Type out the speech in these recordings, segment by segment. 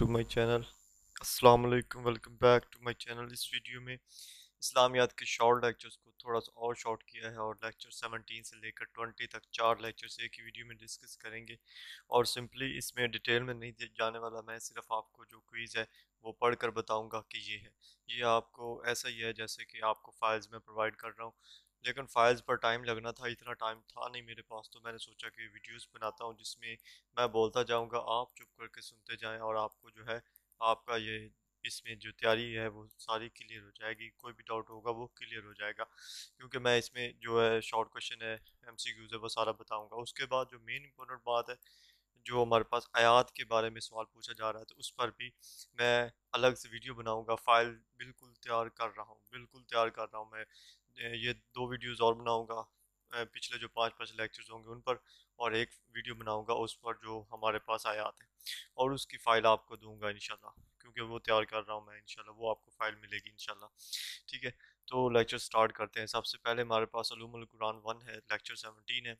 to my channel अस्सलाम welcome back to my channel इस video में इस्लामियात के शॉर्ट लेक्चर्स को थोड़ा सा और शॉर्ट किया है और लेक्चर 17 से लेकर 20 तक चार लेक्चर्स एक ही वीडियो में डिस्कस करेंगे और सिंपली इसमें डिटेल में नहीं जाने वाला मैं सिर्फ आपको जो क्वीज़ है वो पढ़ कर बताऊँगा कि ये है ये आपको ऐसा ही है जैसे कि आपको फाइल्स में प्रोवाइड कर रहा हूँ लेकिन फाइल्स पर टाइम लगना था इतना टाइम था नहीं मेरे पास तो मैंने सोचा कि वीडियोस बनाता हूँ जिसमें मैं बोलता जाऊँगा आप चुप करके सुनते जाएं और आपको जो है आपका ये इसमें जो तैयारी है वो सारी क्लियर हो जाएगी कोई भी डाउट होगा वो क्लियर हो जाएगा क्योंकि मैं इसमें जो है शॉर्ट क्वेश्चन है एम है वो सारा बताऊँगा उसके बाद जो मेन इम्पोर्टेंट बात है जो हमारे पास आयात के बारे में सवाल पूछा जा रहा है तो उस पर भी मैं अलग से वीडियो बनाऊंगा फाइल बिल्कुल तैयार कर रहा हूँ बिल्कुल तैयार कर रहा हूँ मैं ये दो वीडियोस और बनाऊंगा पिछले जो पांच पांच लेक्चर्स होंगे उन पर और एक वीडियो बनाऊंगा उस पर जो हमारे पास आयात हैं और उसकी फ़ाइल आपको दूंगा इंशाल्लाह क्योंकि वो तैयार कर रहा हूँ मैं इनशाला वो आपको फ़ाइल मिलेगी इनशाला ठीक है तो लेक्चर स्टार्ट करते हैं सबसे पहले हमारे पास अलूमल कुरान वन है लेक्चर सेवनटीन है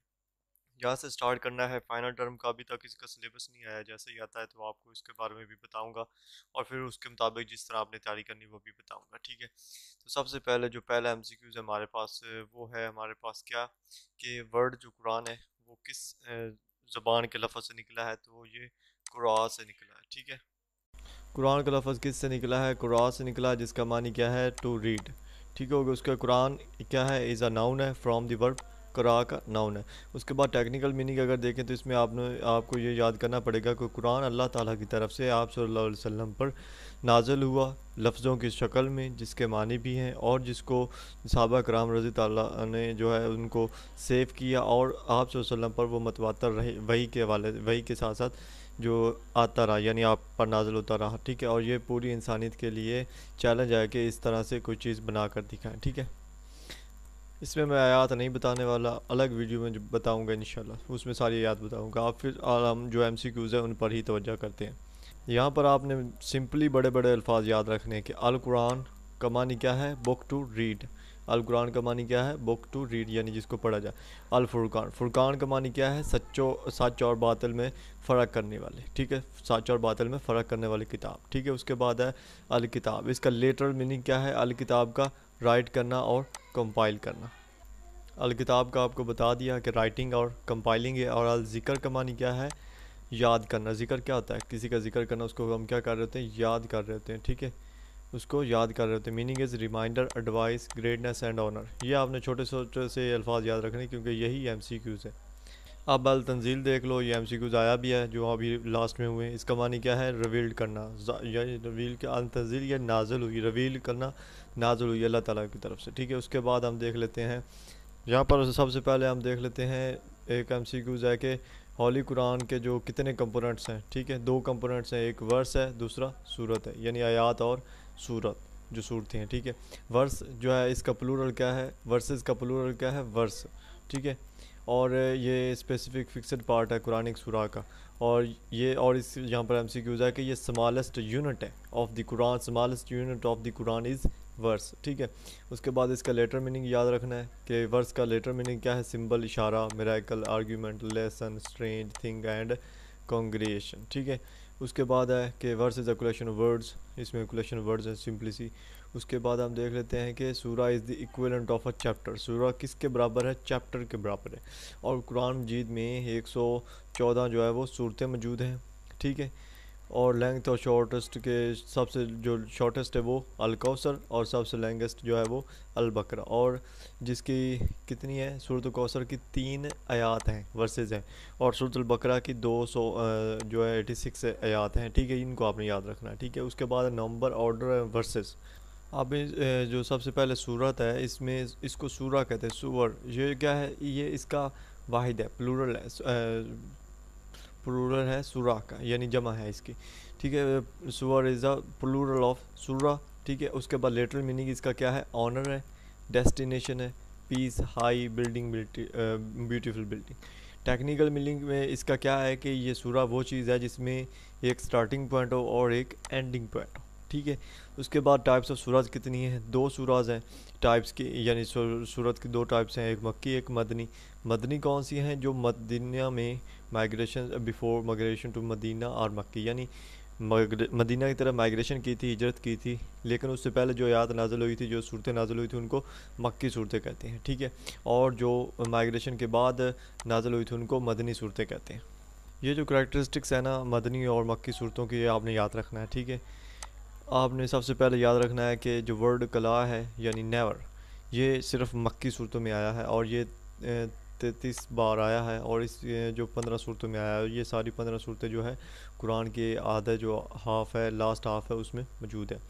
यहाँ से स्टार्ट करना है फाइनल टर्म का अभी तक इसका सिलेबस नहीं आया जैसे ही आता है तो आपको इसके बारे में भी बताऊँगा और फिर उसके मुताबिक जिस तरह आपने तैयारी करनी वो भी बताऊँगा ठीक है तो सबसे पहले जो पहला एम है हमारे पास वो है हमारे पास क्या कि वर्ड जो कुरान है वो किस ज़बान के लफ्ज़ से निकला है तो ये कुरा से निकला है ठीक है कुरान का लफ्ज़ किस से निकला है कुरान से निकला जिसका मानी क्या है टू रीड ठीक होगा उसका कुरान क्या है इज़ अ नाउन है फ्रॉम दी वर्ब करा का नाउन है उसके बाद टेक्निकल मीनिंग अगर देखें तो इसमें आपने आपको ये याद करना पड़ेगा कि कुरान अल्लाह ताला की तरफ से आप सल्लल्लाहु अलैहि वसल्लम पर नाजल हुआ लफ्ज़ों की शक्ल में जिसके मानी भी हैं और जिसको सहाबा कराम रजी तला ने जो है उनको सेव किया और आप सल्लम पर वो मतवातर रहे वही के वाले वही के साथ साथ जो आता रहा यानी आप पर नाजल होता रहा ठीक है और ये पूरी इंसानियत के लिए चैलेंज है कि इस तरह से कोई चीज़ बना कर दिखाएँ ठीक है इसमें मैं आयात नहीं बताने वाला अलग वीडियो में बताऊंगा इंशाल्लाह उसमें सारी आयात बताऊंगा आप फिर और हम जो एम सी क्यूज़ हैं उन पर ही तोज्जा करते हैं यहाँ पर आपने सिंपली बड़े बड़े अल्फाज याद रखने हैं कि अल कुरान का मानी क्या है बुक टू रीड अल कुरान का मानी क्या है बुक टू रीड यानी जिसको पढ़ा जाए अल फुरकान फुरकान का मानी क्या है सच्चो सच और बातिल में फ़र्क करने वाले ठीक है सच और बातिल में फ़र्क करने वाली किताब ठीक है उसके बाद है अल किताब इसका लेटर मीनिंग क्या है अल किताब का राइट करना और कंपाइल करना अलकिताब का आपको बता दिया कि राइटिंग और कंपाइलिंग है और अल ज़िक्र का मानी क्या है याद करना ज़िक्र क्या होता है किसी का ज़िक्र करना उसको हम क्या कर रहे होते हैं याद कर रहे होते हैं ठीक है उसको याद कर रहे होते हैं meaning is reminder advice greatness and honour ये आपने छोटे छोटे से अल्फाज याद रखने क्योंकि यही एम सी क्यूज़ है अब अल तंजील देख लो ये एम आया भी है जो अभी लास्ट में हुए हैं इसका मानी क्या है रवील करना या रवील के अल तंजील या नाजल हुई रवील करना नाजल हुई अल्लाह ताला की तरफ से ठीक है उसके बाद हम देख लेते हैं यहाँ पर सबसे पहले हम देख लेते हैं एक एम सी क्यूज़ है कि होली कुरान के जो कितने कंपोनेंट्स हैं ठीक है दो कंपोनेंट्स हैं एक वर्स है दूसरा सूरत है यानी आयात और सूरत जो सूरतें हैं ठीक है वर्स जो है इसका प्लूरल क्या है वर्सेज़ का प्लूरल क्या है वर्स ठीक है और ये स्पेसिफिक फिक्सड पार्ट है कुरानिक सुरा का और ये और इस यहाँ पर एम सी क्यूज़ है कि ये स्मॉलेस्ट यूनिट है of the Quran smallest unit of the Quran is verse ठीक है उसके बाद इसका लेटर मीनिंग याद रखना है कि वर्स का लेटर मीनिंग क्या है सिंबल इशारा miracle argument lesson strange thing and congregation ठीक है उसके बाद है कि verse is a collection of words इसमें कलेक्शन ऑफ वर्ड्स है सिंपली सी उसके बाद हम देख लेते हैं कि सूरा is the equivalent of a chapter सूरा किसके बराबर है चैप्टर के बराबर है और कुरान मजीद में एक सौ चौदह जो है वो सूरतें मौजूद हैं ठीक है और लेंथ और शॉर्टेस्ट के सबसे जो शॉर्टेस्ट है वो अलकौसर और सबसे लेंगेस्ट जो है वो अलबकर और जिसकी कितनी है सूरत कौसर की तीन आयात हैं वर्सेज हैं और सूरत अलबकरा की दो सौ जो है एटी सिक्स आयात हैं ठीक है इनको आपने याद रखना है ठीक है उसके बाद नंबर ऑर्डर वर्सेज़ अब जो सबसे पहले सूरत है इसमें इसको सूरा कहते हैं सूअर ये क्या है ये इसका वाहिद है प्लूरल है प्लूरल है सूरा का यानी जमा है इसकी ठीक है सूअर इज़ अ प्लूरल ऑफ सूरा ठीक है उसके बाद लेटरल मीनिंग इसका क्या है ऑनर है डेस्टिनेशन है peace high building beautiful building technical meaning में इसका क्या है कि ये सूरा वो चीज़ है जिसमें एक स्टार्टिंग पॉइंट हो और एक एंडिंग पॉइंट हो ठीक है उसके बाद टाइप्स ऑफ सूरज कितनी है दो सूरज हैं टाइप्स की यानी सूरत की दो टाइप्स हैं एक मक्की एक मदनी मदनी कौन सी हैं जो मदीना में migration before migration to Medina और मक्की यानी मदीना की तरफ माइग्रेशन की थी हिजरत की थी लेकिन उससे पहले जो याद नाजल हुई थी जो सूरतें नाजल हुई थी उनको मक्की सूरतें कहते हैं ठीक है और जो माइग्रेशन के बाद नाजल हुई थी उनको मदनी सूरतें कहते हैं ये जो करेक्टरिस्टिक्स है ना मदनी और मक्की सूरतों की आपने याद रखना है ठीक है आपने सबसे पहले याद रखना है कि जो वर्ड कला है यानी नेवर ये सिर्फ मक्की सूरतों में आया है और ये तैतीस बार आया है और इस जो पंद्रह सूरतों में आया है ये सारी पंद्रह सूरतें जो है कुरान के आधा जो हाफ है लास्ट हाफ है उसमें मौजूद है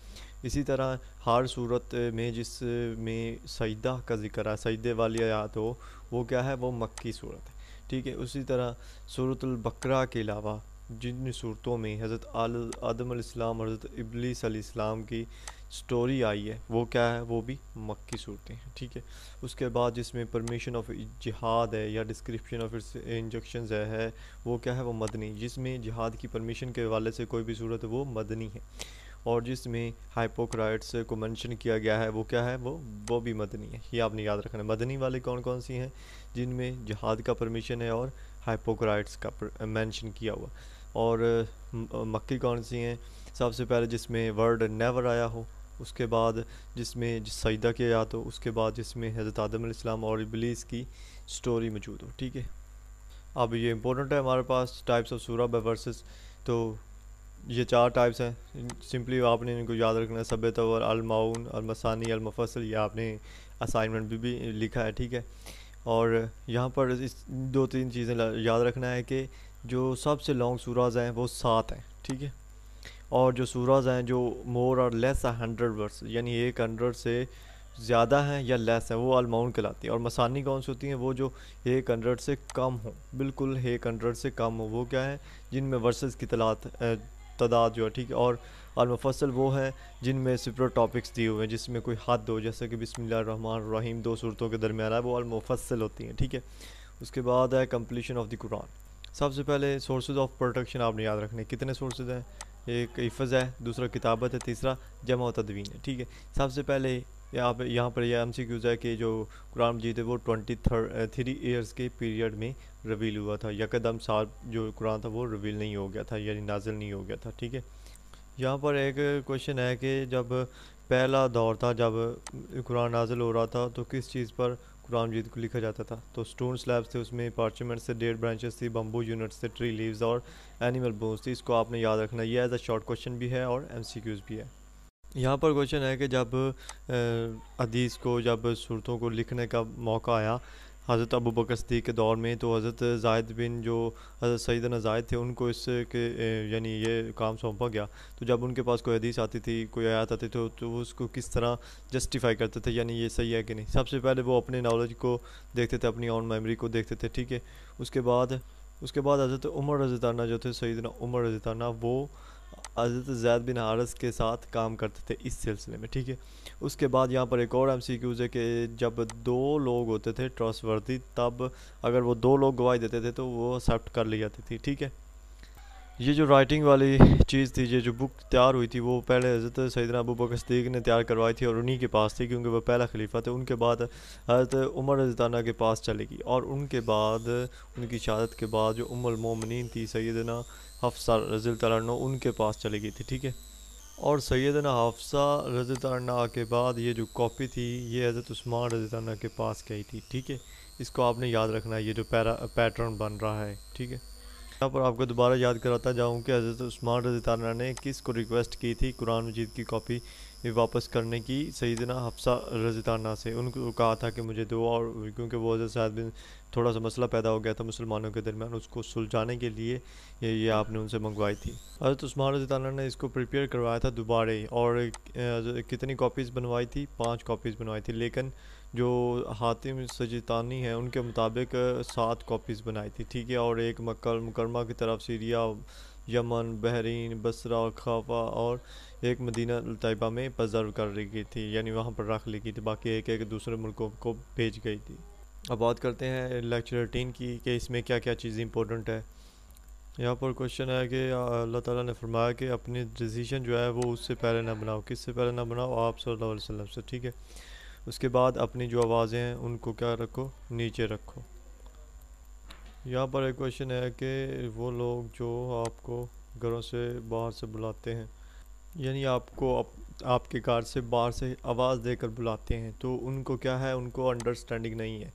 इसी तरह हर सूरत में जिस में सईदा का जिक्र है सईदे वाली आयात हो वो क्या है वो मक्की सूरत है ठीक है उसी तरह सूरतुल बकरा के अलावा जिन सूरतों में हज़रत आदम आदम हज़रत इबलीसम की स्टोरी आई है वो क्या है वो भी मक्की सूरतें हैं ठीक है उसके बाद जिसमें परमिशन ऑफ जिहाद है या डिस्क्रिप्शन ऑफ इट्स इंजक्शन है, है वो क्या है वो मदनी जिसमें जिहाद की परमिशन के हवाले से कोई भी सूरत वो मदनी है और जिसमें हाइपोक्राइट्स को मेंशन किया गया है वो क्या है वो वो भी मदनी है ये आपने याद रखना है मदनी वाले कौन कौन सी हैं जिनमें जहाद का परमिशन है और हाइपोक्राइट्स का मेंशन किया हुआ और मक्की कौन सी हैं सबसे पहले जिसमें वर्ड नेवर आया हो उसके बाद जिसमें जिस सजदा किया जाता हो उसके बाद जिसमें हज़रत आदम इस्लाम और इबलीस की स्टोरी मौजूद हो ठीक है अब ये इम्पोर्टेंट है हमारे पास टाइप्स ऑफ सूरा बाई वर्सेस तो ये चार टाइप्स हैं सिंपली आपने इनको याद रखना है सब तवर अलमाउन अलमसानी अलमफसल ये आपने असाइनमेंट भी, भी लिखा है ठीक है और यहाँ पर इस दो तीन चीज़ें याद रखना है कि जो सबसे लॉन्ग सूराज हैं वो सात हैं ठीक है और जो सूराज हैं जो मोर और लेस है हंड्रेड वर्स यानी एक हंड्रेड से ज़्यादा हैं या लेस हैं वो अलमाउंट कहलाती हैं और मसानी कौन सी होती हैं वो जो एक हंड्रेड से कम हो बिल्कुल एक हंड्रेड से कम हो वो क्या है जिनमें वर्सेस की तलात तादाद जो है ठीक है और अलमफसल वो हैं जिनमें सिपर टॉपिक्स दिए हुए हैं जिसमें कोई हद हो जैसे कि बिसमान रहीम दो सूरतों के दरमियान है वो अलमफसल होती हैं ठीक है उसके बाद है कम्पलीशन ऑफ द कुरान सबसे पहले सोर्सेज ऑफ प्रोटेक्शन आपने याद रखने कितने सोर्सेज हैं एक हिफज है दूसरा किताबत है तीसरा जमा तदवीन है ठीक है सबसे पहले यहाँ पर यहाँ पर यह एम सी क्यूज़ है कि जो कुरान मजीद है वो ट्वेंटी थ्री ईयर्स के पीरियड में रिवील हुआ था यकदम साल जो कुरान था वो रिवील नहीं हो गया था यानी नाजिल नहीं हो गया था ठीक है यहाँ पर एक क्वेश्चन है कि जब पहला दौर था जब कुरान नाजिल हो रहा था तो किस चीज़ पर कुरान जीत को लिखा जाता था तो स्टोन स्लैब्स थे उसमें पार्चमेंट से डेड ब्रांचेस थी बम्बू यूनिट्स थे ट्री लीव्स और एनिमल बोन्स थी इसको आपने याद रखना ये एज अ शॉर्ट क्वेश्चन भी है और एम भी है यहाँ पर क्वेश्चन है कि जब अदीस को जब सूरतों को लिखने का मौका आया हज़रत अबू बकस्ती के दौर में तो हज़रत जायद बिन जो हज़रत सईदना जायद थे उनको इस के यानी ये काम सौंपा गया तो जब उनके पास कोई हदीस आती थी कोई आयात आती थी तो, तो वो उसको किस तरह जस्टिफाई करते थे यानी ये सही है कि नहीं सबसे पहले वो अपने नॉलेज को देखते थे अपनी ऑन मेमोरी को देखते थे ठीक है उसके बाद उसके बाद हज़रत उमर रजताना जो थे सईदना उमर रजताना वो हजरत जैद बिन हारस के साथ काम करते थे इस सिलसिले में ठीक है उसके बाद यहाँ पर एक और एम सी क्यूज़ है कि जब दो लोग होते थे ट्रस्टवर्दी तब अगर वो दो लोग गवाही देते थे तो वो एक्सेप्ट कर ली जाती थी ठीक है ये जो राइटिंग वाली चीज़ थी ये जो बुक तैयार हुई थी वो पहले हज़रत सैदना अबू बकस्तीक ने तैयार करवाई थी और उन्हीं के पास थी क्योंकि वह पहला खलीफा थे उनके बाद हज़रत उमर रजताना के पास चलेगी और उनके बाद उनकी शहादत के बाद जो उमर मोमिन थी सैदना हफ्सा रजील तला उनके पास चली गई थी ठीक है और सैदना हाफसा रजी तला के बाद ये जो कॉपी थी ये हज़रत उस्मान रजी तला के पास गई थी ठीक है इसको आपने याद रखना है ये जो पैरा पैटर्न बन रहा है ठीक है यहाँ पर आपको दोबारा याद कराता जाऊँ कि हज़रत उस्मान रजी तला ने किस को रिक्वेस्ट की थी कुरान मजीद की कॉपी वापस करने की सईदना हफ्सा रजिताना से उनको कहा था कि मुझे दो और क्योंकि वो हज़रत साहब बिन थोड़ा सा मसला पैदा हो गया था मुसलमानों के दरमियान उसको सुलझाने के लिए ये ये आपने उनसे मंगवाई थी हज़रत उस्मान रजिताना ने इसको प्रिपेयर करवाया था दोबारे और कितनी कॉपीज़ बनवाई थी पाँच कापीज़ बनवाई थी लेकिन जो हातिम सजितानी हैं उनके मुताबिक सात कॉपीज़ बनाई थी ठीक है और एक मक्का मुकरमा की तरफ सीरिया यमन बहरीन बसरा खाफा और एक मदीना तयबा में प्रजर्व कर ली गई थी यानी वहाँ पर रख ली गई थी बाकी एक एक दूसरे मुल्कों को भेज गई थी अब बात करते हैं लेक्चर टीन की कि इसमें क्या क्या चीज़ें इंपॉर्टेंट है यहाँ पर क्वेश्चन है कि अल्लाह ताला ने फरमाया कि अपनी डिसीजन जो है वो उससे पहले ना बनाओ किससे पहले ना बनाओ आप सल्लल्लाहु अलैहि वसल्लम से ठीक है उसके बाद अपनी जो आवाज़ें हैं उनको क्या रखो नीचे रखो यहाँ पर एक क्वेश्चन है कि वो लोग जो आपको घरों से बाहर से बुलाते हैं यानी आपको आप, आपके घर से बाहर से आवाज़ देकर बुलाते हैं तो उनको क्या है उनको अंडरस्टैंडिंग नहीं है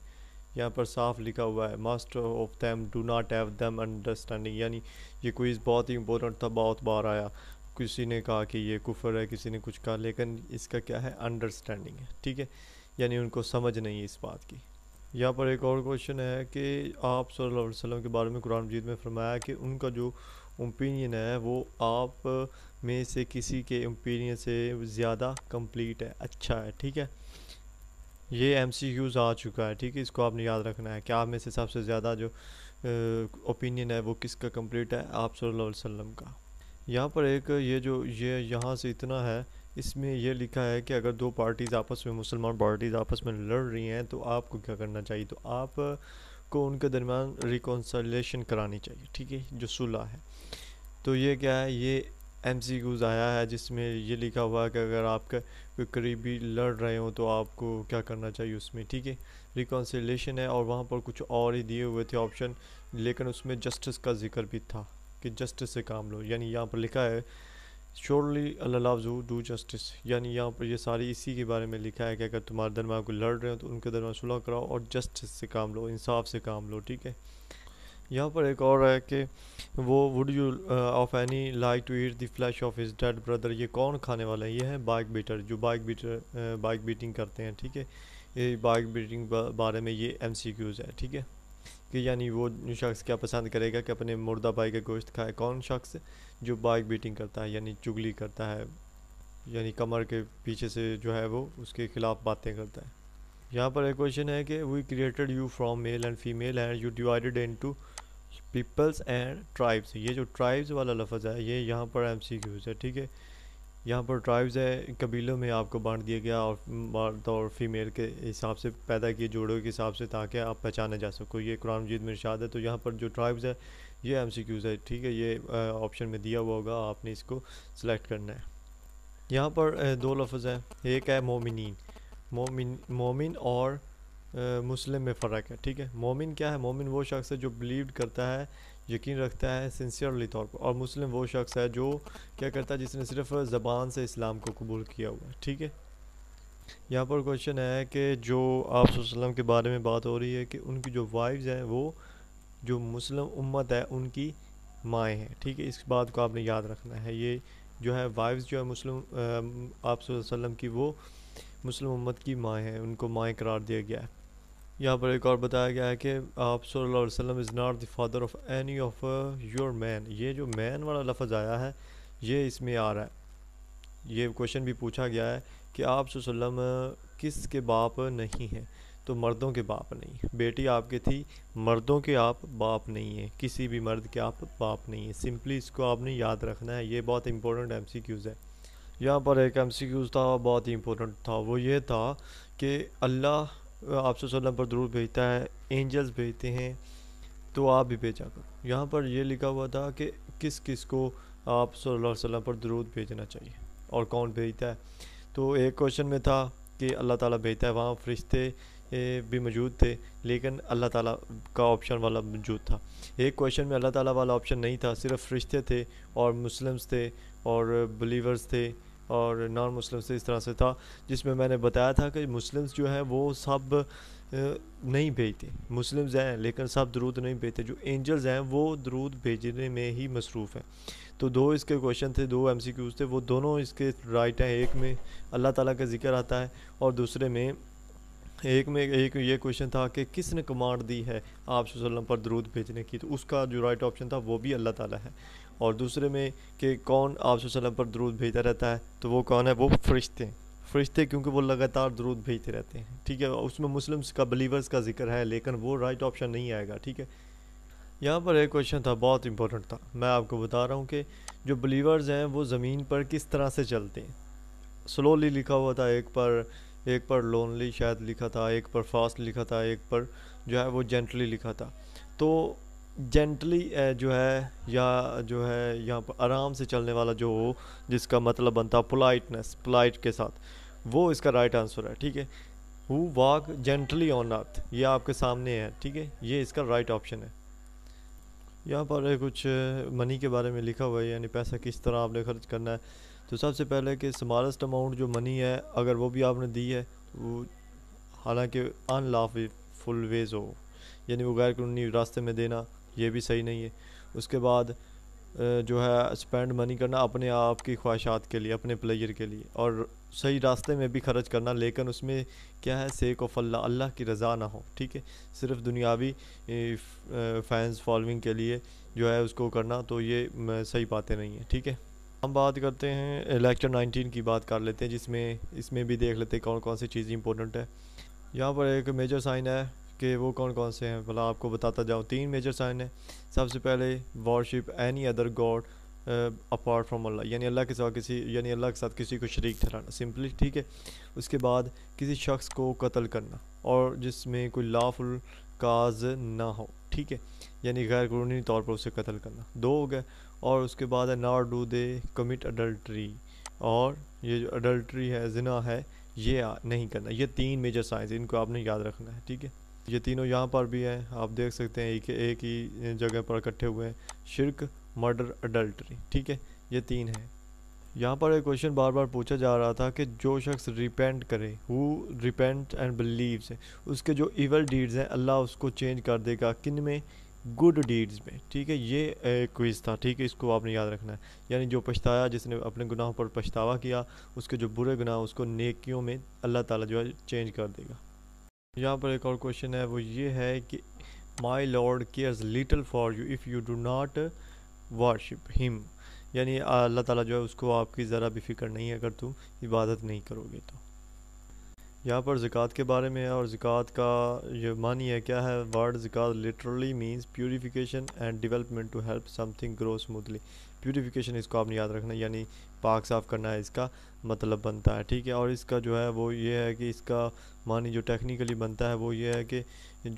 यहाँ पर साफ लिखा हुआ है most of them do not have them understanding यानी ये क्विज़ बहुत ही इंपॉर्टेंट था बहुत बार आया किसी ने कहा कि ये कुफर है किसी ने कुछ कहा लेकिन इसका क्या है अंडरस्टैंडिंग है ठीक है यानी उनको समझ नहीं है इस बात की यहाँ पर एक और क्वेश्चन है कि आप सल्लल्लाहु अलैहि वसल्लम के बारे में कुरान मजीद में फरमाया कि उनका जो ओपिनियन है वो आप में से किसी के ओपिनियन से ज़्यादा कंप्लीट है अच्छा है ठीक है ये एम आ चुका है ठीक है इसको आपने याद रखना है कि आप में से सबसे ज़्यादा जो ओपिनियन है वो किसका कम्प्लीट है आप सल्लल्लाहु अलैहि वसल्लम का यहाँ पर एक ये जो ये यहाँ से इतना है इसमें यह लिखा है कि अगर दो पार्टीज़ आपस में मुसलमान पार्टीज़ आपस में लड़ रही हैं तो आपको क्या करना चाहिए तो आप को उनके दरमियान रिकॉन्सलेशन करानी चाहिए ठीक है जो सुलह है तो ये क्या है ये एम सी क्यूज आया है जिसमें ये लिखा हुआ है कि अगर आपका कोई करीबी लड़ रहे हो तो आपको क्या करना चाहिए उसमें ठीक है रिकॉन्सलेशन है और वहाँ पर कुछ और ही दिए हुए थे ऑप्शन लेकिन उसमें जस्टिस का जिक्र भी था कि जस्टिस से काम लो यानी यहाँ पर लिखा है श्योरली अल्लाह डू जस्टिस यानी यहाँ पर ये सारी इसी के बारे में लिखा है कि अगर तुम्हारे दरमा को लड़ रहे हो तो उनके दरमा सुलह कराओ और जस्टिस से काम लो इंसाफ से काम लो ठीक है यहाँ पर एक और है कि वो would you of any like to eat the flesh of his dead brother ये कौन खाने वाला है ये है बाइक बीटर जो बाइक बीटर बाइक बीटिंग करते हैं ठीक है ये बाइक बीटिंग बारे में ये एम है ठीक है कि यानी वो शख्स क्या पसंद करेगा कि अपने मुर्दा भाई का गोश्त खाए कौन शख्स जो बाइक बीटिंग करता है यानी चुगली करता है यानी कमर के पीछे से जो है वो उसके ख़िलाफ़ बातें करता है यहाँ पर एक क्वेश्चन है कि we created you from male and female and you divided into peoples and tribes ये जो ट्राइब्स वाला लफज है ये यहाँ पर एम सी क्यूज़ है ठीक है यहाँ पर ट्राइब्स है कबीलों में आपको बांट दिया गया और मर्द और फीमेल के हिसाब से पैदा किए जोड़ों के हिसाब से ताकि आप पहचाना जा सको ये कुरान मजीद में है तो यहाँ पर जो ट्राइब्स है ये एम सी क्यूज़ है ठीक है ये ऑप्शन में दिया हुआ होगा आपने इसको सिलेक्ट करना है यहाँ पर दो लफ्ज़ हैं एक है मोमिन मोमिन मोमिन और मुस्लिम में फ़र्क है ठीक है मोमिन क्या है मोमिन वो शख्स है जो बिलीव करता है यकीन रखता है सिंसियरली तौर पर और मुस्लिम वो शख्स है जो क्या करता है जिसने सिर्फ ज़बान से इस्लाम को कबूल किया हुआ है ठीक है यहाँ पर क्वेश्चन है कि जो आप वसल्लम के बारे में बात हो रही है कि उनकी जो वाइफ्स हैं वो जो मुस्लिम उम्मत है उनकी माएँ हैं ठीक है इस बात को आपने याद रखना है ये जो है वाइफ्स जो है मुस्लिम आप वसल्लम की वो मुस्लिम उम्मत की माएँ हैं उनको माएँ करार दिया गया है यहाँ पर एक और बताया गया है कि आप वसल्लम is not the father of any of your man ये जो मैन वाला लफ्ज़ आया है ये इसमें आ रहा है ये क्वेश्चन भी पूछा गया है कि आप सल्लम किस के बाप नहीं हैं तो मर्दों के बाप नहीं है बेटी आपके थी मर्दों के आप बाप नहीं हैं किसी भी मर्द के आप बाप नहीं हैं सिंपली इसको आपने याद रखना है ये बहुत इंपॉर्टेंट एम सी क्यूज़ है यहाँ पर एक एम सी क्यूज़ था बहुत ही इंपॉर्टेंट था वो ये था कि अल्लाह आपसे सल्लम पर दरूद भेजता है एंजल्स भेजते हैं तो आप भी भेजा करो यहाँ पर यह लिखा हुआ था कि किस किस को आप सल्लम पर दरूद भेजना चाहिए और कौन भेजता है तो एक क्वेश्चन में था कि अल्लाह ताला भेजता है वहाँ फरिश्ते भी मौजूद थे लेकिन अल्लाह ताला का ऑप्शन वाला मौजूद था एक क्वेश्चन में अल्लाह ताला वाला ऑप्शन नहीं था सिर्फ फरिश्ते थे और मुस्लिम्स थे और बिलीवर्स थे और नॉन मुस्लिम से इस तरह से था जिसमें मैंने बताया था कि मुस्लिम्स जो हैं वो सब नहीं भेजते मुस्लिम्स हैं लेकिन सब दरूद नहीं भेजते जो एंजल्स हैं वो दरूद भेजने में ही मसरूफ़ हैं तो दो इसके क्वेश्चन थे दो एम थे वो दोनों इसके राइट हैं एक में अल्लाह ताली का जिक्र आता है और दूसरे में एक में एक ये क्वेश्चन था कि किसने कमांड दी है आप वसल्लम पर दरूद भेजने की तो उसका जो राइट ऑप्शन था वो भी अल्लाह ताला है और दूसरे में कि कौन आप वसल्लम पर दरूद भेजता रहता है तो वो कौन है वो फरिश्ते फरिश्ते क्योंकि वो लगातार दरूद भेजते रहते हैं ठीक है उसमें मुस्लिम्स का बिलीवर्स का जिक्र है लेकिन वो राइट ऑप्शन नहीं आएगा ठीक है यहाँ पर एक क्वेश्चन था बहुत इंपॉर्टेंट था मैं आपको बता रहा हूँ कि जो बिलीवर्स हैं वो ज़मीन पर किस तरह से चलते हैं स्लोली लिखा हुआ था एक पर एक पर लोनली शायद लिखा था एक पर फास्ट लिखा था एक पर जो है वो जेंटली लिखा था तो जेंटली eh, जो है या जो है यहाँ पर आराम से चलने वाला जो हो जिसका मतलब बनता है पोलाइटनेस पोलाइट के साथ वो इसका राइट आंसर है ठीक है who walk gently on earth ये आपके सामने है ठीक है ये इसका राइट ऑप्शन है यहाँ पर कुछ मनी eh, के बारे में लिखा हुआ है यानी पैसा किस तरह आपने खर्च करना है तो सबसे पहले कि स्मॉलेस्ट अमाउंट जो मनी है अगर वो भी आपने दी है वो हालांकि फुल वेज हो यानी वो गैर कानूनी रास्ते में देना ये भी सही नहीं है उसके बाद जो है स्पेंड मनी करना अपने आप की ख्वाहिशात के लिए अपने प्लेयर के लिए और सही रास्ते में भी खर्च करना लेकिन उसमें क्या है सेक ऑफ अल्लाह अल्लाह की रज़ा ना हो ठीक है सिर्फ दुनियावी फैंस फॉलोइंग के लिए जो है उसको करना तो ये सही बातें नहीं है ठीक है हम बात करते हैं लेक्चर 19 की बात कर लेते हैं जिसमें इसमें भी देख लेते हैं कौन कौन सी चीज़ें इंपॉर्टेंट है यहाँ पर एक मेजर साइन है कि वो कौन कौन से हैं भला आपको बताता जाऊँ तीन मेजर साइन है सबसे पहले worship any other god apart from Allah यानी अल्लाह के साथ किसी यानी अल्लाह के साथ किसी को शरीक ठहराना सिंपली ठीक है उसके बाद किसी शख्स को कत्ल करना और जिसमें कोई लाफुल काज ना हो ठीक है यानी गैर कानूनी तौर पर उसे कत्ल करना दो हो गए और उसके बाद है not do they commit adultery और ये जो अडल्ट्री है जना है ये नहीं करना ये तीन मेजर साइंस इनको आपने याद रखना है ठीक है ये तीनों यहाँ पर भी हैं आप देख सकते हैं एक एक ही जगह पर इकट्ठे हुए हैं शिरक मर्डर अडल्ट्री ठीक है ये तीन हैं यहाँ पर एक क्वेश्चन बार बार पूछा जा रहा था कि जो शख्स रिपेंट करे हु रिपेंट एंड बिलीव्स है उसके जो इवल डीड्स हैं अल्लाह उसको चेंज कर देगा किन में गुड डीड्स में ठीक है ये क्विज़ था ठीक है इसको आपने याद रखना है यानी जो पछताया जिसने अपने गुनाहों पर पछतावा किया उसके जो बुरे गुनाह उसको नेकियों में अल्लाह ताला जो है चेंज कर देगा यहाँ पर एक और क्वेश्चन है वो ये है कि my lord cares little for you if you do not worship him यानी अल्लाह ताला जो है उसको आपकी ज़रा भी फिक्र नहीं है अगर तुम इबादत नहीं करोगे तो यहाँ पर ज़क़़त के बारे में है और ज़क़़त का ये मानी है क्या है वर्ड ज़क़़त literally means purification and development to help something grow smoothly purification इसको आपने याद रखना यानी पाक साफ़ करना है इसका मतलब बनता है ठीक है और इसका जो है वो ये है कि इसका मानी जो टेक्निकली बनता है वो ये है कि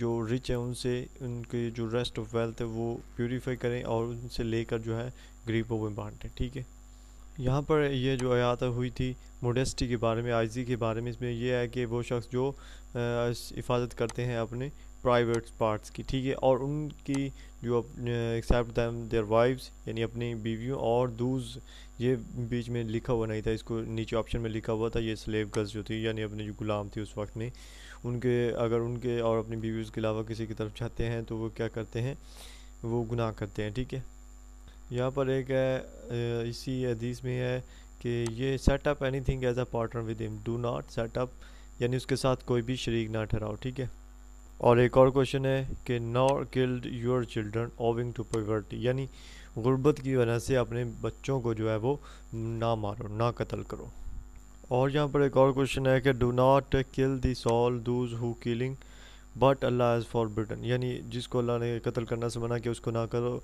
जो रिच है उनसे उनके जो रेस्ट ऑफ वेल्थ है वो प्योरीफाई करें और उनसे लेकर जो है गरीबों में बांटें ठीक है यहाँ पर यह जो आयात हुई थी मोडेस्टी के बारे में आइजी के बारे में इसमें यह है कि वो शख्स जो हिफाजत करते हैं अपने प्राइवेट पार्ट्स की ठीक है और उनकी you except them their wives यानी अपनी बीवियों और दूज ये बीच में लिखा हुआ नहीं था इसको नीचे ऑप्शन में लिखा हुआ था ये स्लेव गर्ल्स जो थी यानी अपने जो गुलाम थी उस वक्त में उनके अगर उनके और अपनी बीवियों के अलावा किसी की तरफ जाते हैं तो वो क्या करते हैं वो गुनाह करते हैं ठीक है यहाँ पर एक है इसी हदीस में है कि ये set up anything as a partner with him do not set up यानी उसके साथ कोई भी शरीक ना ठहराओ ठीक है और एक और क्वेश्चन है कि nor killed your children owing to poverty यानी गुर्बत की वजह से अपने बच्चों को जो है वो ना मारो ना कत्ल करो और यहाँ पर एक और क्वेश्चन है कि do not kill the soul those who killing but Allah is forbidden यानी जिसको अल्लाह ने कत्ल करना से मना किया उसको ना करो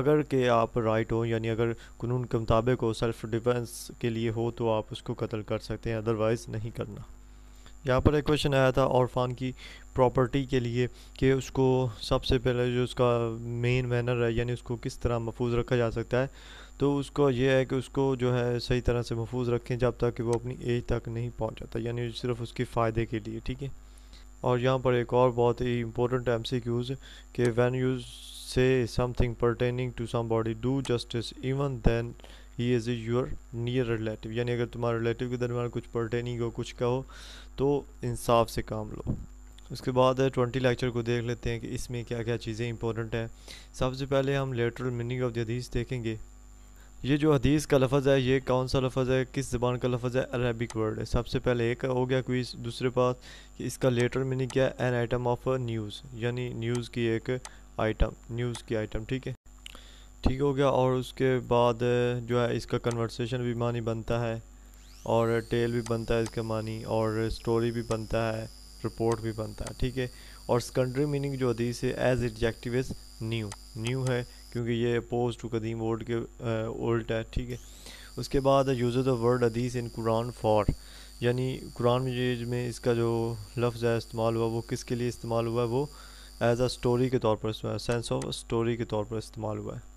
अगर के आप राइट हो यानी अगर कानून के मुताबिक हो सेल्फ डिफेंस के लिए हो तो आप उसको कत्ल कर सकते हैं अदरवाइज़ नहीं करना यहाँ पर एक क्वेश्चन आया था औरफान की प्रॉपर्टी के लिए कि उसको सबसे पहले जो उसका मेन मैनर है यानी उसको किस तरह महफूज रखा जा सकता है तो उसको ये है कि उसको जो है सही तरह से महफूज रखें जब तक कि वो अपनी एज तक नहीं पहुँच जाता यानी सिर्फ उसके फ़ायदे के लिए ठीक है और यहाँ पर एक और बहुत ही इंपॉर्टेंट एम सी क्यूज़ के when you say something pertaining to somebody do justice even then he is is your near relative यानी अगर तुम्हारे रिलेटिव के दरमियान कुछ नहीं हो कुछ का हो तो इंसाफ से काम लो उसके बाद ट्वेंटी लेक्चर को देख लेते हैं कि इसमें क्या क्या चीज़ें इंपॉर्टेंट हैं सबसे पहले हम लेटरल मीनिंग ऑफ द हदीस देखेंगे ये जो हदीस का लफज है ये कौन सा लफज है किस ज़बान का लफज है अरबिक वर्ड है सबसे पहले एक हो गया क्विज दूसरे पास कि इसका लेटर मीनिंग क्या है एन आइटम ऑफ न्यूज़ यानी न्यूज़ की एक आइटम न्यूज़ की आइटम ठीक है ठीक हो गया और उसके बाद जो है इसका कन्वर्सेशन भी मानी बनता है और टेल भी बनता है इसका मानी और स्टोरी भी बनता है रिपोर्ट भी बनता है ठीक है और सेकेंडरी मीनिंग जो हदीस है as adjective is new new है क्योंकि ये अपोज टू कदीम वर्ड के ओल्ड है ठीक है उसके बाद यूज़ ऑफ वर्ड हदीस इन कुरान फॉर यानी कुरान मजीद में इसका जो लफ्ज़ है इस्तेमाल हुआ वो किसके लिए इस्तेमाल हुआ है वो एज़ अ स्टोरी के तौर पर सेंस ऑफ स्टोरी के तौर पर इस्तेमाल हुआ है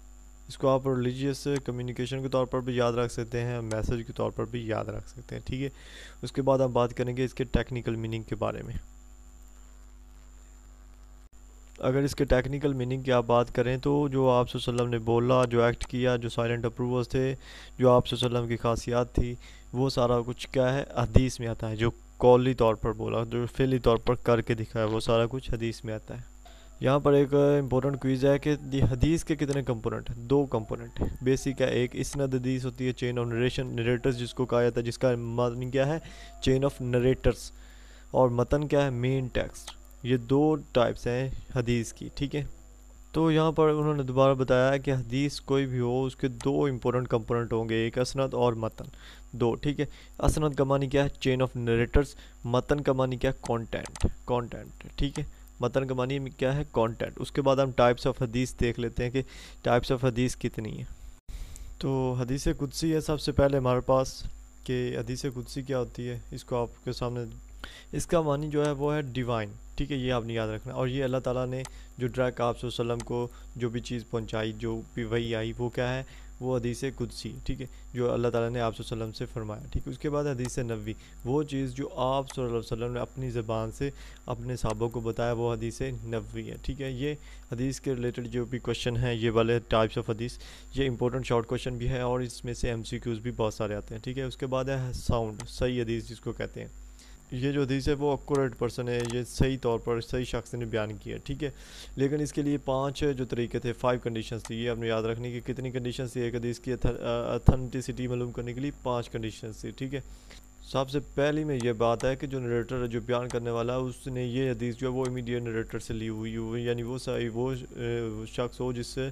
इसको आप रिलीजियस कम्युनिकेशन के तौर पर भी याद रख सकते हैं मैसेज के तौर पर भी याद रख सकते हैं ठीक है उसके बाद हम बात करेंगे इसके टेक्निकल मीनिंग के बारे में अगर इसके टेक्निकल मीनिंग की आप बात करें तो जो आप सल्लम ने बोला जो एक्ट किया जो साइलेंट अप्रूवर्स थे जो आप वसल्लम की खासियत थी वो सारा कुछ क्या है हदीस में आता है जो कौली तौर पर बोला जो फेली तौर पर करके दिखाया वो सारा कुछ हदीस में आता है यहाँ पर एक इम्पोर्टेंट क्वीज़ है कि दी हदीस के कितने कंपोनेंट दो कंपोनेंट बेसिक है एक इसनद हदीस होती है चेन ऑफ नरेशन नरेटर्स जिसको कहा जाता है जिसका मान क्या है चेन ऑफ नरेटर्स और मतन क्या है मेन टेक्स्ट ये दो टाइप्स हैं हदीस की ठीक है तो यहाँ पर उन्होंने दोबारा बताया कि हदीस कोई भी हो उसके दो इम्पोर्टेंट कंपोनेंट होंगे एक असनद और मतन दो ठीक है असनद का मानी क्या है चेन ऑफ नरेटर्स मतन का मानी क्या है कॉन्टेंट कॉन्टेंट ठीक है मतन का मानी क्या है कंटेंट उसके बाद हम टाइप्स ऑफ हदीस देख लेते हैं कि टाइप्स ऑफ हदीस कितनी है तो हदीस कुदसी है सबसे पहले हमारे पास कि हदीस कुदसी क्या होती है इसको आपके सामने इसका मानी जो है वो है डिवाइन ठीक है ये आपने याद रखना और ये अल्लाह ताला ने जो ड्रैक आप वसलम को जो भी चीज़ पहुंचाई जो भी वही आई वो क्या है वो हदीस कुदसी ठीक है जो अल्लाह ताला ने आप सल्लम से फरमाया ठीक है उसके बाद हदीस नबी वो चीज़ जो आप वसल्लम ने अपनी ज़बान से अपने सहाबों को बताया वो हदीस नबी है ठीक है ये हदीस के रिलेटेड जो भी क्वेश्चन हैं ये वाले टाइप्स ऑफ हदीस ये इंपॉर्टेंट शॉर्ट क्वेश्चन भी है और इसमें से एम भी बहुत सारे आते हैं ठीक है उसके बाद है साउंड सही हदीस जिसको कहते हैं ये जो हदीस है वो एक्यूरेट पर्सन है ये सही तौर पर सही शख्स ने बयान किया है ठीक है लेकिन इसके लिए पांच जो तरीके थे फाइव कंडीशंस थी ये आपने याद रखनी कि कितनी कंडीशंस थी एक हदीस की अथेंटिसिटी मालूम करने के लिए पांच कंडीशंस थी ठीक है तो सबसे पहली में यह बात है कि जो नरेटर जो बयान करने वाला है उसने ये हदीस जो है वो इमीडिएट नरेटर से ली हुई हुई यानी वो सही वो शख्स हो जिससे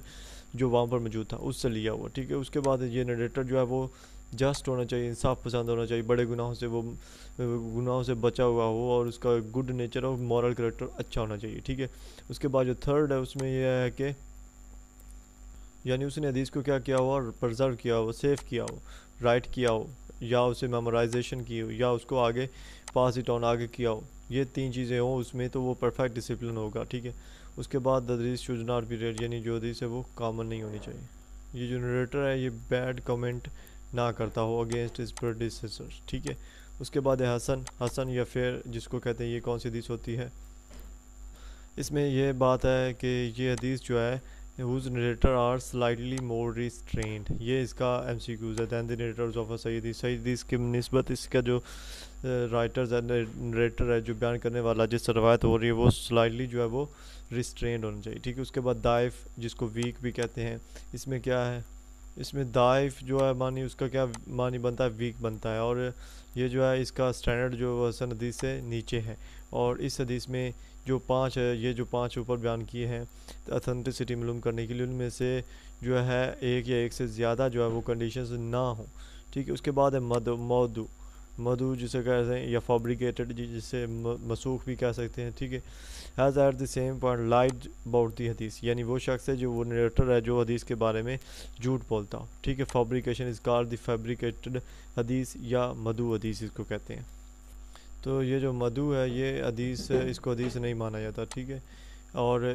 जो वहाँ पर मौजूद था उससे लिया हुआ ठीक है उसके बाद ये नरेटर जो है वो जस्ट होना चाहिए इंसाफ पसंद होना चाहिए बड़े गुनाहों से वो गुनाहों से बचा हुआ हो और उसका गुड नेचर और मॉरल करेक्टर अच्छा होना चाहिए ठीक है उसके बाद जो थर्ड है उसमें यह है कि यानी उसने हदीस को क्या किया हो और प्रजर्व किया हो सेव किया हो राइट किया हो या उसे मेमोराइजेशन की हो या उसको आगे पास इट ऑन आगे किया हो ये तीन चीज़ें हों उसमें तो वो परफेक्ट डिसिप्लिन होगा ठीक है उसके बाद ददरीज शुजनार पीरियड यानी जो हदीस है वो कामन नहीं होनी चाहिए ये जो नरेटर है ये बैड कमेंट ना करता हो अगेंस्ट इस प्रोड्यूसर ठीक है उसके बाद है हसन हसन या फिर जिसको कहते हैं ये कौन सी हदीस होती है इसमें यह बात है कि ये हदीस जो है whose narrator are slightly more restrained ये इसका एम सी क्यूज़ है दैन दरेटर ऑफ ऑफ सईदी सईदीस की नस्बत इसका जो राइटर है नरेटर है जो बयान करने वाला जिस रवायत हो रही है वो स्लाइटली जो है वो रिस्ट्रेंड होना चाहिए ठीक है उसके बाद दाइफ जिसको वीक भी कहते हैं इसमें क्या है इसमें दाइफ जो है मानी उसका क्या मानी बनता है वीक बनता है और ये जो है इसका स्टैंडर्ड जो हसन हदीस से नीचे है और इस हदीस में जो पांच ये जो पांच ऊपर बयान किए हैं अथेंटिसिटी मालूम करने के लिए उनमें से जो है एक या एक से ज़्यादा जो है वो कंडीशन ना हों ठीक है उसके बाद है मद मौदू मधु जिसे कह सकते हैं या फॉब्रिकेटेड जिसे मसूख भी कह सकते हैं ठीक है has at the same point light about the हदीस यानी वो शख्स है जो वो नरेटर है जो हदीस के बारे में झूठ बोलता हो ठीक है fabrication is call the fabricated हदीस या मधु हदीस इसको कहते हैं तो ये जो मधु है ये हदीस इसको हदीस नहीं माना जाता ठीक है और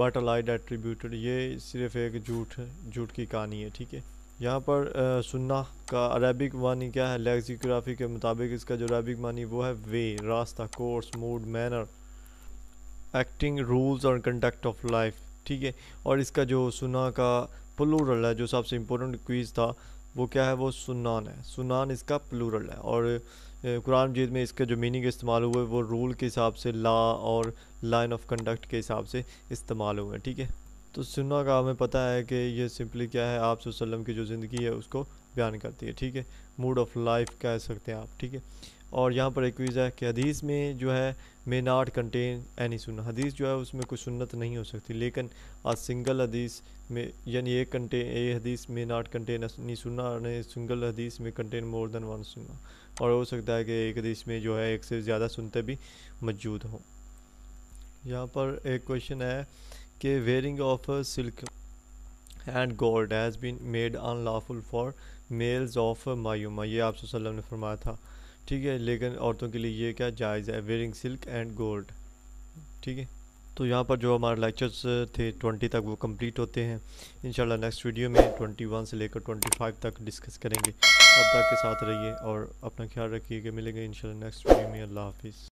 बट लाइट एट्रीब्यूटेड ये सिर्फ़ एक झूठ झूठ की कहानी है ठीक है यहाँ पर सुन्ना का अरबिक मानी क्या है लेग्जीग्राफी के मुताबिक इसका जो अरबिक मानी वो है वे रास्ता course mood manner acting rules और कंडक्ट ऑफ लाइफ ठीक है और इसका जो सुना का प्लूरल है जो सबसे इम्पोर्टेंट क्वीज़ था वो क्या है वो सुनान है सुनान इसका प्लूरल है और कुरान जीत में इसके जो मीनिंग इस्तेमाल हुए वो रूल के हिसाब से ला और लाइन ऑफ कंडक्ट के हिसाब से इस्तेमाल हुए हैं ठीक है तो सुन्ना का हमें पता है कि ये सिंपली क्या है आप वसल्लम की जो ज़िंदगी है उसको बयान करती है ठीक है मूड ऑफ लाइफ कह सकते हैं आप ठीक है और यहाँ पर एक वीज़ा है कि हदीस में जो है मे नाट कंटेन एनी सुन्ना हदीस जो है उसमें कोई सुन्नत नहीं हो सकती लेकिन आज सिंगल हदीस में यानी एक कंटेन ए हदीस में नाट कंटेन नहीं सुन्ना और सिंगल हदीस में कंटेन मोर देन वन सुन्ना और हो सकता है कि एक हदीस में जो है एक से ज़्यादा सुनते भी मौजूद हों यहाँ पर एक क्वेश्चन है के wearing of silk and gold has been made unlawful for males of मायूमा ये आप सल्लम ने फरमाया था ठीक है लेकिन औरतों के लिए ये क्या जायज़ है वेयरिंग सिल्क एंड गोल्ड ठीक है तो यहाँ पर जो हमारे लेक्चर्स थे 20 तक वो कंप्लीट होते हैं इंशाल्लाह नेक्स्ट वीडियो में 21 से लेकर 25 तक डिस्कस करेंगे अब तक के साथ रहिए और अपना ख्याल रखिए कि मिलेंगे इंशाल्लाह नेक्स्ट वीडियो में अल्लाह हाफिज़